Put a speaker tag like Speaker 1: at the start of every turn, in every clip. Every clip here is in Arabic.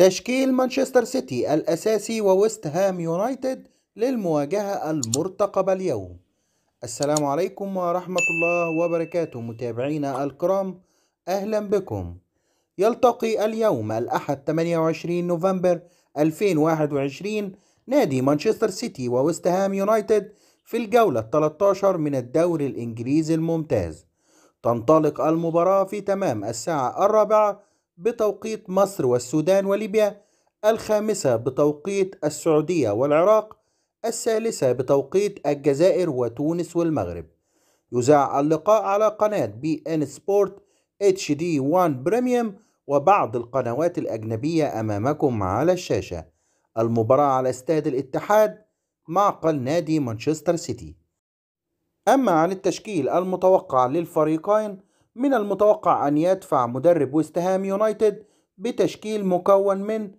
Speaker 1: تشكيل مانشستر سيتي الأساسي وويست هام يونايتد للمواجهة المرتقبة اليوم السلام عليكم ورحمة الله وبركاته متابعينا الكرام أهلا بكم يلتقي اليوم الأحد 28 نوفمبر 2021 نادي مانشستر سيتي وويست هام يونايتد في الجولة 13 من الدوري الإنجليزي الممتاز تنطلق المباراة في تمام الساعة الرابعة بتوقيت مصر والسودان وليبيا الخامسة بتوقيت السعودية والعراق الثالثة بتوقيت الجزائر وتونس والمغرب يذاع اللقاء على قناة بي ان سبورت اتش دي 1 بريميوم وبعض القنوات الأجنبية أمامكم على الشاشة المباراة على استاد الاتحاد معقل نادي مانشستر سيتي أما عن التشكيل المتوقع للفريقين من المتوقع أن يدفع مدرب ويست هام يونايتد بتشكيل مكون من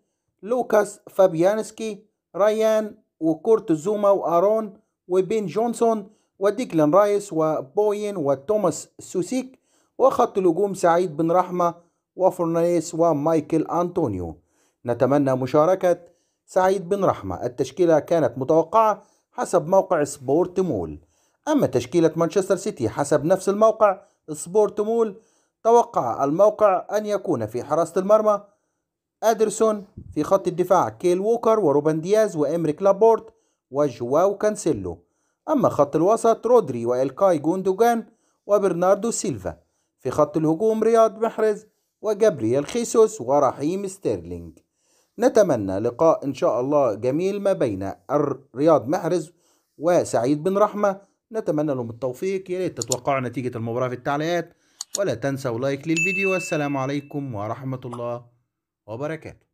Speaker 1: لوكاس فابيانسكي ريان وكورت زوما وآرون وبين جونسون وديكلان رايس وبوين وتوماس سوسيك وخط الهجوم سعيد بن رحمة وفرنانيس ومايكل أنطونيو نتمنى مشاركة سعيد بن رحمة التشكيلة كانت متوقعة حسب موقع سبورت مول أما تشكيلة مانشستر سيتي حسب نفس الموقع سبورتمول توقع الموقع أن يكون في حراسة المرمى أدرسون في خط الدفاع كيل ووكر وروبن دياز وإمريك لابورت وجواو كانسيلو أما خط الوسط رودري وإلكاي جوندوجان وبرناردو سيلفا في خط الهجوم رياض محرز وجابرييل خيسوس ورحيم ستيرلينج نتمنى لقاء إن شاء الله جميل ما بين رياض محرز وسعيد بن رحمة نتمنى لهم التوفيق يا ريت تتوقعوا نتيجة المباراة في التعليقات ولا تنسوا لايك للفيديو والسلام عليكم ورحمة الله وبركاته